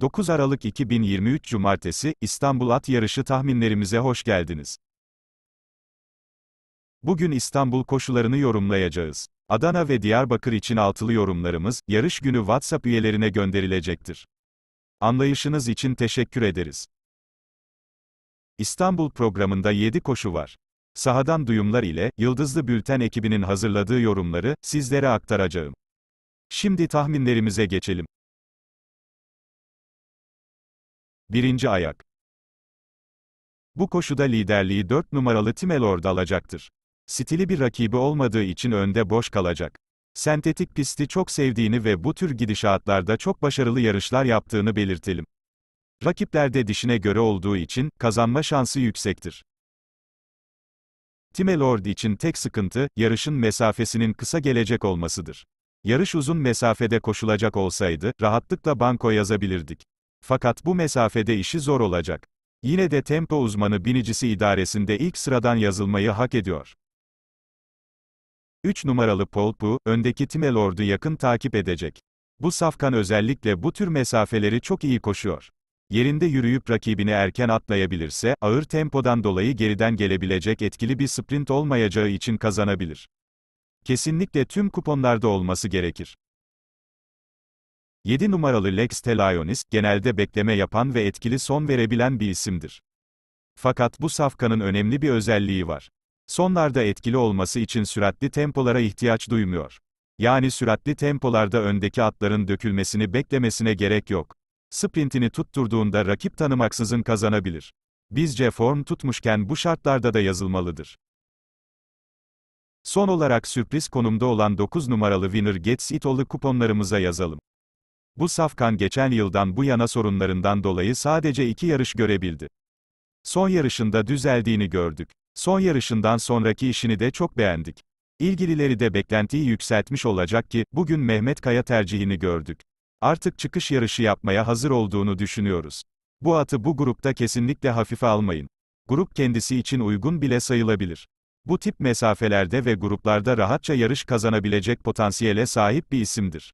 9 Aralık 2023 Cumartesi, İstanbul At Yarışı tahminlerimize hoş geldiniz. Bugün İstanbul koşularını yorumlayacağız. Adana ve Diyarbakır için altılı yorumlarımız, yarış günü WhatsApp üyelerine gönderilecektir. Anlayışınız için teşekkür ederiz. İstanbul programında 7 koşu var. Sahadan duyumlar ile, Yıldızlı Bülten ekibinin hazırladığı yorumları, sizlere aktaracağım. Şimdi tahminlerimize geçelim. Birinci ayak. Bu koşuda liderliği 4 numaralı Timelord alacaktır. Stili bir rakibi olmadığı için önde boş kalacak. Sentetik pisti çok sevdiğini ve bu tür gidişatlarda çok başarılı yarışlar yaptığını belirtelim. Rakiplerde dişine göre olduğu için kazanma şansı yüksektir. Timelord için tek sıkıntı, yarışın mesafesinin kısa gelecek olmasıdır. Yarış uzun mesafede koşulacak olsaydı, rahatlıkla banko yazabilirdik. Fakat bu mesafede işi zor olacak. Yine de tempo uzmanı binicisi idaresinde ilk sıradan yazılmayı hak ediyor. 3 numaralı Polpu, öndeki Timelord'u yakın takip edecek. Bu safkan özellikle bu tür mesafeleri çok iyi koşuyor. Yerinde yürüyüp rakibini erken atlayabilirse, ağır tempodan dolayı geriden gelebilecek etkili bir sprint olmayacağı için kazanabilir. Kesinlikle tüm kuponlarda olması gerekir. 7 numaralı Lex Talionis, genelde bekleme yapan ve etkili son verebilen bir isimdir. Fakat bu safkanın önemli bir özelliği var. Sonlarda etkili olması için süratli tempolara ihtiyaç duymuyor. Yani süratli tempolarda öndeki atların dökülmesini beklemesine gerek yok. Sprintini tutturduğunda rakip tanımaksızın kazanabilir. Bizce form tutmuşken bu şartlarda da yazılmalıdır. Son olarak sürpriz konumda olan 9 numaralı Winner Gets It All'ı kuponlarımıza yazalım. Bu Safkan geçen yıldan bu yana sorunlarından dolayı sadece iki yarış görebildi. Son yarışında düzeldiğini gördük. Son yarışından sonraki işini de çok beğendik. İlgilileri de beklentiyi yükseltmiş olacak ki, bugün Mehmet Kaya tercihini gördük. Artık çıkış yarışı yapmaya hazır olduğunu düşünüyoruz. Bu atı bu grupta kesinlikle hafife almayın. Grup kendisi için uygun bile sayılabilir. Bu tip mesafelerde ve gruplarda rahatça yarış kazanabilecek potansiyele sahip bir isimdir.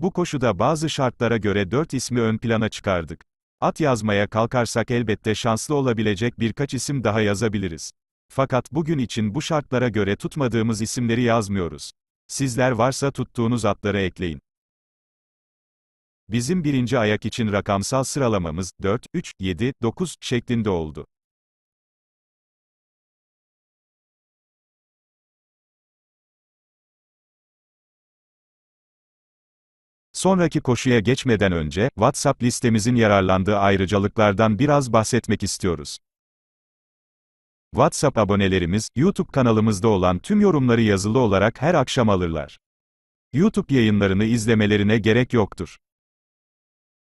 Bu koşuda bazı şartlara göre dört ismi ön plana çıkardık. At yazmaya kalkarsak elbette şanslı olabilecek birkaç isim daha yazabiliriz. Fakat bugün için bu şartlara göre tutmadığımız isimleri yazmıyoruz. Sizler varsa tuttuğunuz atları ekleyin. Bizim birinci ayak için rakamsal sıralamamız 4, 3, 7, 9 şeklinde oldu. Sonraki koşuya geçmeden önce, WhatsApp listemizin yararlandığı ayrıcalıklardan biraz bahsetmek istiyoruz. WhatsApp abonelerimiz, YouTube kanalımızda olan tüm yorumları yazılı olarak her akşam alırlar. YouTube yayınlarını izlemelerine gerek yoktur.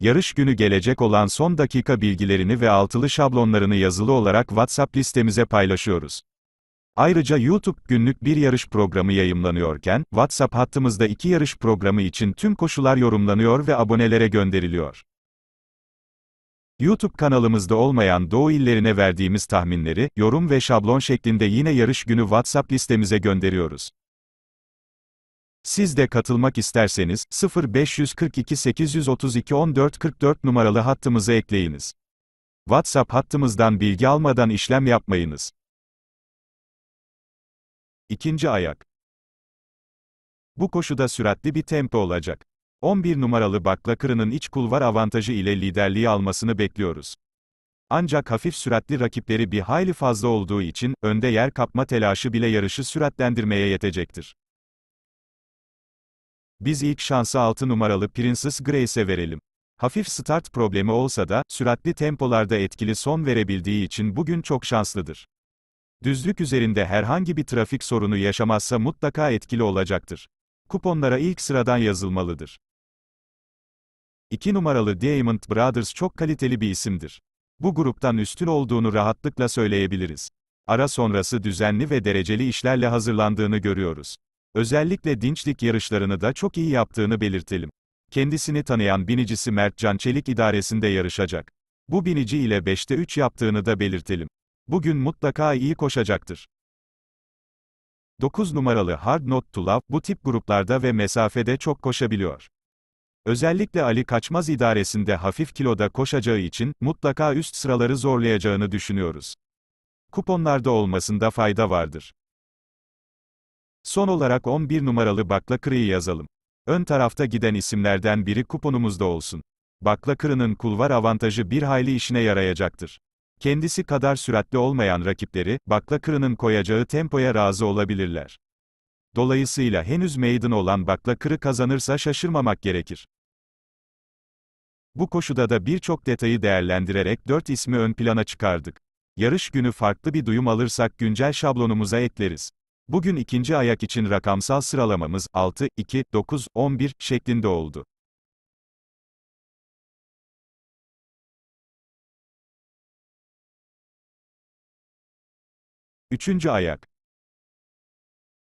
Yarış günü gelecek olan son dakika bilgilerini ve altılı şablonlarını yazılı olarak WhatsApp listemize paylaşıyoruz. Ayrıca YouTube günlük bir yarış programı yayımlanıyorken, WhatsApp hattımızda iki yarış programı için tüm koşullar yorumlanıyor ve abonelere gönderiliyor. YouTube kanalımızda olmayan doğu illerine verdiğimiz tahminleri, yorum ve şablon şeklinde yine yarış günü WhatsApp listemize gönderiyoruz. Siz de katılmak isterseniz, 0542 832 1444 numaralı hattımızı ekleyiniz. WhatsApp hattımızdan bilgi almadan işlem yapmayınız. İkinci ayak. Bu koşuda süratli bir tempo olacak. 11 numaralı Baklakırı'nın iç kulvar avantajı ile liderliği almasını bekliyoruz. Ancak hafif süratli rakipleri bir hayli fazla olduğu için, önde yer kapma telaşı bile yarışı süratlendirmeye yetecektir. Biz ilk şansı 6 numaralı Princess Grace'e verelim. Hafif start problemi olsa da, süratli tempolarda etkili son verebildiği için bugün çok şanslıdır. Düzlük üzerinde herhangi bir trafik sorunu yaşamazsa mutlaka etkili olacaktır. Kuponlara ilk sıradan yazılmalıdır. 2 numaralı Diamond Brothers çok kaliteli bir isimdir. Bu gruptan üstün olduğunu rahatlıkla söyleyebiliriz. Ara sonrası düzenli ve dereceli işlerle hazırlandığını görüyoruz. Özellikle dinçlik yarışlarını da çok iyi yaptığını belirtelim. Kendisini tanıyan binicisi Mert Can Çelik idaresinde yarışacak. Bu binici ile 5'te 3 yaptığını da belirtelim. Bugün mutlaka iyi koşacaktır. 9 numaralı Hard Not to Love bu tip gruplarda ve mesafede çok koşabiliyor. Özellikle Ali Kaçmaz idaresinde hafif kiloda koşacağı için mutlaka üst sıraları zorlayacağını düşünüyoruz. Kuponlarda olmasında fayda vardır. Son olarak 11 numaralı Bakla Kırı'yı yazalım. Ön tarafta giden isimlerden biri kuponumuzda olsun. Bakla Kırı'nın kulvar avantajı bir hayli işine yarayacaktır. Kendisi kadar süratli olmayan rakipleri, Baklakırı'nın koyacağı tempoya razı olabilirler. Dolayısıyla henüz meydan olan Baklakırı kazanırsa şaşırmamak gerekir. Bu koşuda da birçok detayı değerlendirerek dört ismi ön plana çıkardık. Yarış günü farklı bir duyum alırsak güncel şablonumuza ekleriz. Bugün ikinci ayak için rakamsal sıralamamız 6, 2, 9, 11 şeklinde oldu. Üçüncü ayak.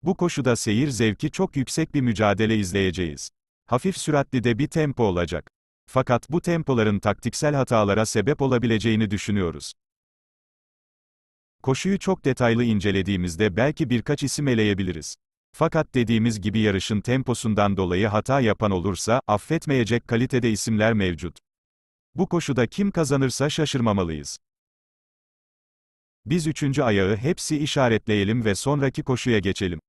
Bu koşuda seyir zevki çok yüksek bir mücadele izleyeceğiz. Hafif süratli de bir tempo olacak. Fakat bu tempoların taktiksel hatalara sebep olabileceğini düşünüyoruz. Koşuyu çok detaylı incelediğimizde belki birkaç isim eleyebiliriz. Fakat dediğimiz gibi yarışın temposundan dolayı hata yapan olursa, affetmeyecek kalitede isimler mevcut. Bu koşuda kim kazanırsa şaşırmamalıyız. Biz üçüncü ayağı hepsi işaretleyelim ve sonraki koşuya geçelim.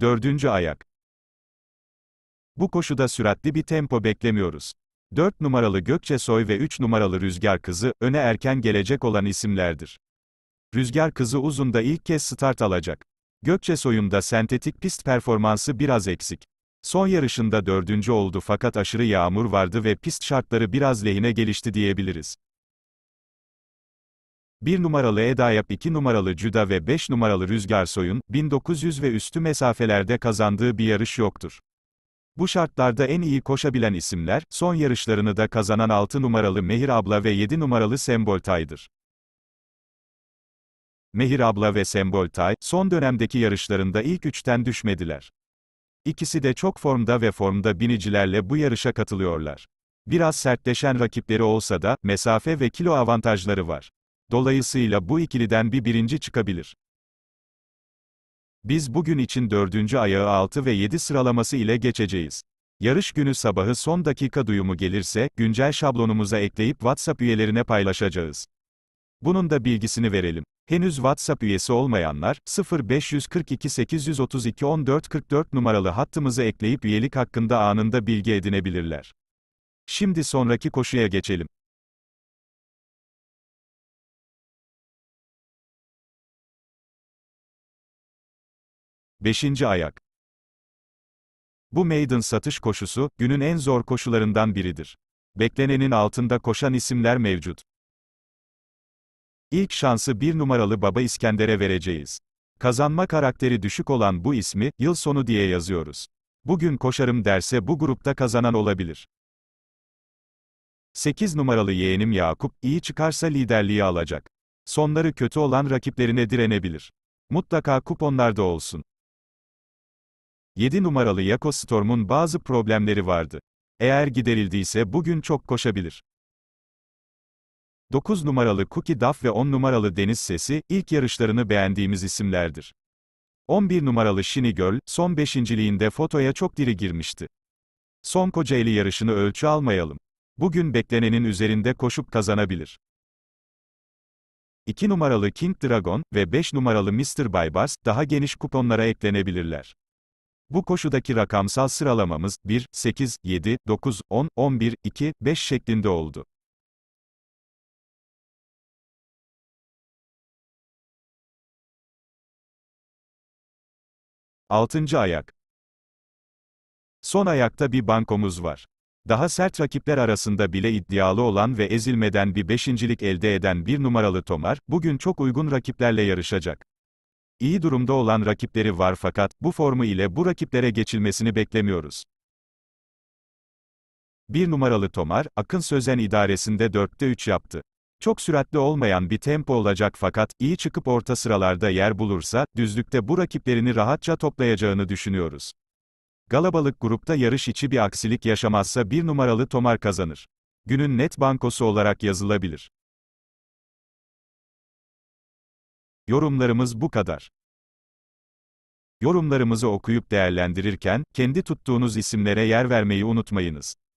Dördüncü ayak. Bu koşuda süratli bir tempo beklemiyoruz. 4 numaralı Soy ve 3 numaralı Rüzgar Kızı, öne erken gelecek olan isimlerdir. Rüzgar Kızı uzunda ilk kez start alacak. Gökçesoy'un da sentetik pist performansı biraz eksik. Son yarışında dördüncü oldu fakat aşırı yağmur vardı ve pist şartları biraz lehine gelişti diyebiliriz. 1 numaralı Edayap 2 numaralı Cuda ve 5 numaralı Rüzgar Soy'un, 1900 ve üstü mesafelerde kazandığı bir yarış yoktur. Bu şartlarda en iyi koşabilen isimler, son yarışlarını da kazanan 6 numaralı Mehir Abla ve 7 numaralı Semboltay'dır. Mehir Abla ve Semboltay, son dönemdeki yarışlarında ilk üçten düşmediler. İkisi de çok formda ve formda binicilerle bu yarışa katılıyorlar. Biraz sertleşen rakipleri olsa da, mesafe ve kilo avantajları var. Dolayısıyla bu ikiliden bir birinci çıkabilir. Biz bugün için dördüncü ayağı 6 ve 7 sıralaması ile geçeceğiz. Yarış günü sabahı son dakika duyumu gelirse, güncel şablonumuza ekleyip WhatsApp üyelerine paylaşacağız. Bunun da bilgisini verelim. Henüz WhatsApp üyesi olmayanlar 0542 832 1444 numaralı hattımızı ekleyip üyelik hakkında anında bilgi edinebilirler. Şimdi sonraki koşuya geçelim. Beşinci ayak. Bu maiden satış koşusu, günün en zor koşularından biridir. Beklenenin altında koşan isimler mevcut. İlk şansı bir numaralı Baba İskender'e vereceğiz. Kazanma karakteri düşük olan bu ismi, yıl sonu diye yazıyoruz. Bugün koşarım derse bu grupta kazanan olabilir. 8 numaralı yeğenim Yakup, iyi çıkarsa liderliği alacak. Sonları kötü olan rakiplerine direnebilir. Mutlaka kuponlarda olsun. 7 numaralı Yako Storm'un bazı problemleri vardı. Eğer giderildiyse bugün çok koşabilir. 9 numaralı Cookie Duff ve 10 numaralı Deniz Sesi, ilk yarışlarını beğendiğimiz isimlerdir. 11 numaralı Shiny Girl, son beşinciliğinde fotoya çok diri girmişti. Son Kocaeli yarışını ölçü almayalım. Bugün beklenenin üzerinde koşup kazanabilir. 2 numaralı King Dragon ve 5 numaralı Mr. Baybars, daha geniş kuponlara eklenebilirler. Bu koşudaki rakamsal sıralamamız, 1, 8, 7, 9, 10, 11, 2, 5 şeklinde oldu. Altıncı ayak. Son ayakta bir bankomuz var. Daha sert rakipler arasında bile iddialı olan ve ezilmeden bir beşincilik elde eden bir numaralı Tomar, bugün çok uygun rakiplerle yarışacak. İyi durumda olan rakipleri var fakat, bu formu ile bu rakiplere geçilmesini beklemiyoruz. Bir numaralı Tomar, Akın Sözen idaresinde 4'te 3 yaptı. Çok süratli olmayan bir tempo olacak fakat, iyi çıkıp orta sıralarda yer bulursa, düzlükte bu rakiplerini rahatça toplayacağını düşünüyoruz. Galabalık grupta yarış içi bir aksilik yaşamazsa bir numaralı Tomar kazanır. Günün net bankosu olarak yazılabilir. Yorumlarımız bu kadar. Yorumlarımızı okuyup değerlendirirken, kendi tuttuğunuz isimlere yer vermeyi unutmayınız.